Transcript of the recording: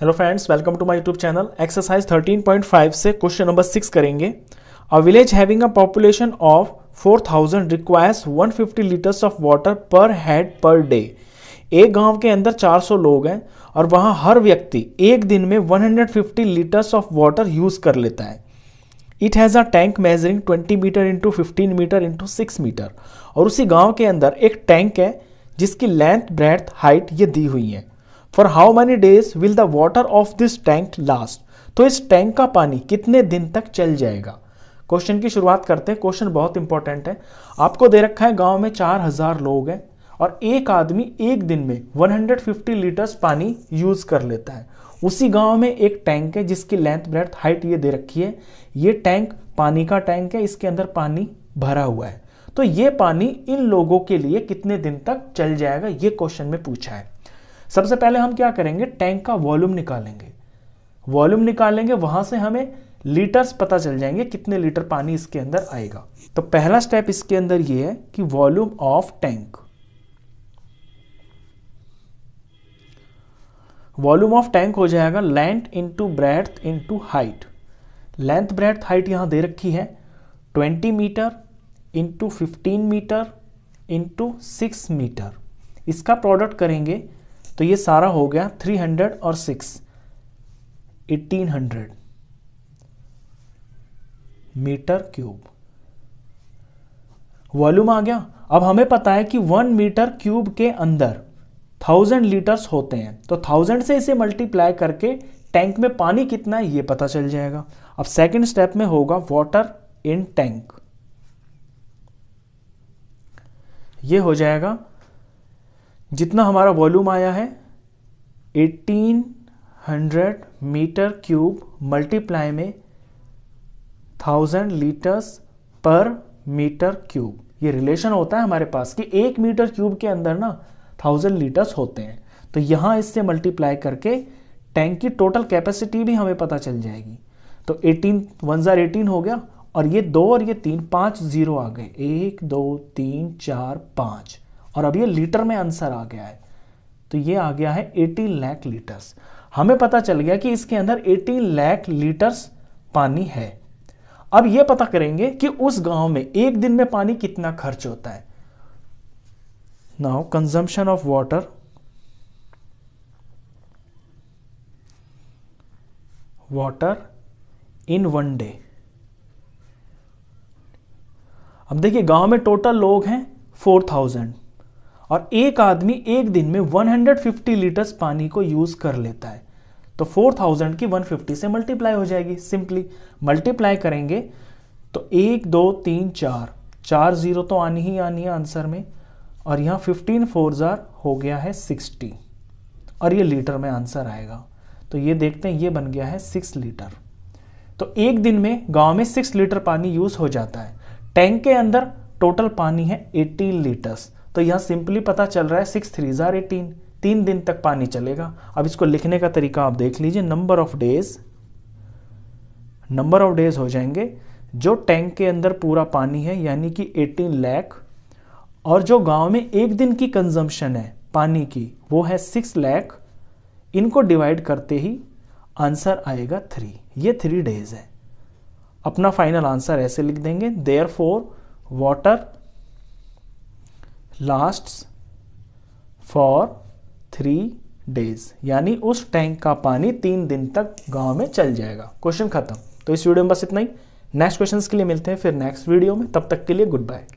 hello friends welcome to my YouTube channel exercise 13.5 से question number six करेंगे a village having a population of 4000 requires 150 litres of water per head per day एक गांव के अंदर 400 लोग हैं और वहां हर व्यक्ति एक दिन में 150 लीटर्स ऑफ वाटर यूज़ कर लेता है it has a tank measuring 20 metre into fifteen metre into six metre और उसी गाँव के अंदर एक टैंक है जिसकी लेंथ ब्रेथ हाइट ये दी हुई है for how many days will the water of this tank last तो इस टैंक का पानी कितने दिन तक चल जाएगा क्वेश्चन की शुरुआत करते हैं क्वेश्चन बहुत इंपॉर्टेंट है आपको दे रखा है गांव में चार हजार लोग हैं और एक आदमी एक दिन में 150 लीटर्स पानी यूज कर लेता है उसी गांव में एक टैंक है जिसकी लेंथ ब्रेथ हाइट ये दे रखी है ये टैंक पानी का टैंक है इसके अंदर पानी भरा हुआ है तो ये पानी इन लोगों के लिए कितने दिन तक चल जाएगा ये क्वेश्चन में पूछा है सबसे पहले हम क्या करेंगे टैंक का वॉल्यूम निकालेंगे वॉल्यूम निकालेंगे वहां से हमें लीटर्स पता चल जाएंगे कितने लीटर पानी इसके अंदर आएगा तो पहला स्टेप इसके अंदर यह है कि volume of tank volume of tank हो जाएगा length into breadth into height length breadth height यहां दे रखी है 20 metre into fifteen metre into six metre इसका प्रोडक्ट करेंगे तो ये सारा हो गया थ्री हंड्रेड और six eighteen hundred metre cube volume आ गया अब हमें पता है कि वन मीटर क्यूब के अंदर थाउजेंड लीटर्स होते हैं तो थाउजेंड से इसे मल्टीप्लाई करके टैंक में पानी कितना है ये पता चल जाएगा अब सेकंड स्टेप में होगा वाटर इन टैंक ये हो जाएगा जितना हमारा वॉल्यूम आया है 1800 मीटर क्यूब मल्टीप्लाई में 1000 लीटर्स पर मीटर क्यूब ये रिलेशन होता है हमारे पास कि एक मीटर क्यूब के अंदर ना थाउजेंड लीटर्स होते हैं तो यहां इससे मल्टीप्लाई करके टैंक की टोटल कैपेसिटी भी हमें पता चल जाएगी तो एटीन वन ज़ार एटीन हो गया और ये दो और ये तीन पांच जीरो आ गए एक दो तीन चार पांच और अब ये लीटर में आंसर आ गया है तो ये आ गया है 18 लाख लीटर्स हमें पता चल गया कि इसके अंदर 18 लाख लीटर्स पानी है अब ये पता करेंगे कि उस गांव में एक दिन में पानी कितना खर्च होता है now consumption of water water in one day अब देखिए गांव में टोटल लोग हैं फोर थाउजेंड और एक आदमी एक दिन में 150 लीटर्स पानी को यूज कर लेता है तो 4000 की 150 से मल्टीप्लाई हो जाएगी सिंपली मल्टीप्लाई करेंगे तो एक दो तीन चार चार जीरो तो आनी ही आनी है आंसर में और यहाँ फिफ्टीन फोर जार हो गया है सिक्सटी और ये लीटर में आंसर आएगा तो ये देखते हैं ये बन गया है सिक्स लीटर तो एक दिन में गांव में सिक्स लीटर पानी यूज हो जाता है टैंक के अंदर टोटल पानी है एटीन लीटर्स तो यहाँ सिंपली पता चल रहा है सिक्स थ्री ज़ार एटीन तीन दिन तक पानी चलेगा अब इसको लिखने का तरीका आप देख लीजिए number of days number of days हो जाएंगे जो टैंक के अंदर पूरा पानी है यानी कि एटीन लैख और जो गांव में एक दिन की कंजम्पशन है पानी की वो है सिक्स लैख इनको डिवाइड करते ही आंसर आएगा थ्री ये थ्री डेज है अपना फाइनल आंसर ऐसे लिख देंगे therefore water lasts for three days यानी उस टैंक का पानी तीन दिन तक गांव में चल जाएगा क्वेश्चन खत्म तो इस वीडियो में बस इतना ही नेक्स्ट क्वेश्चन के लिए मिलते हैं फिर नेक्स्ट वीडियो में तब तक के लिए गुड बाय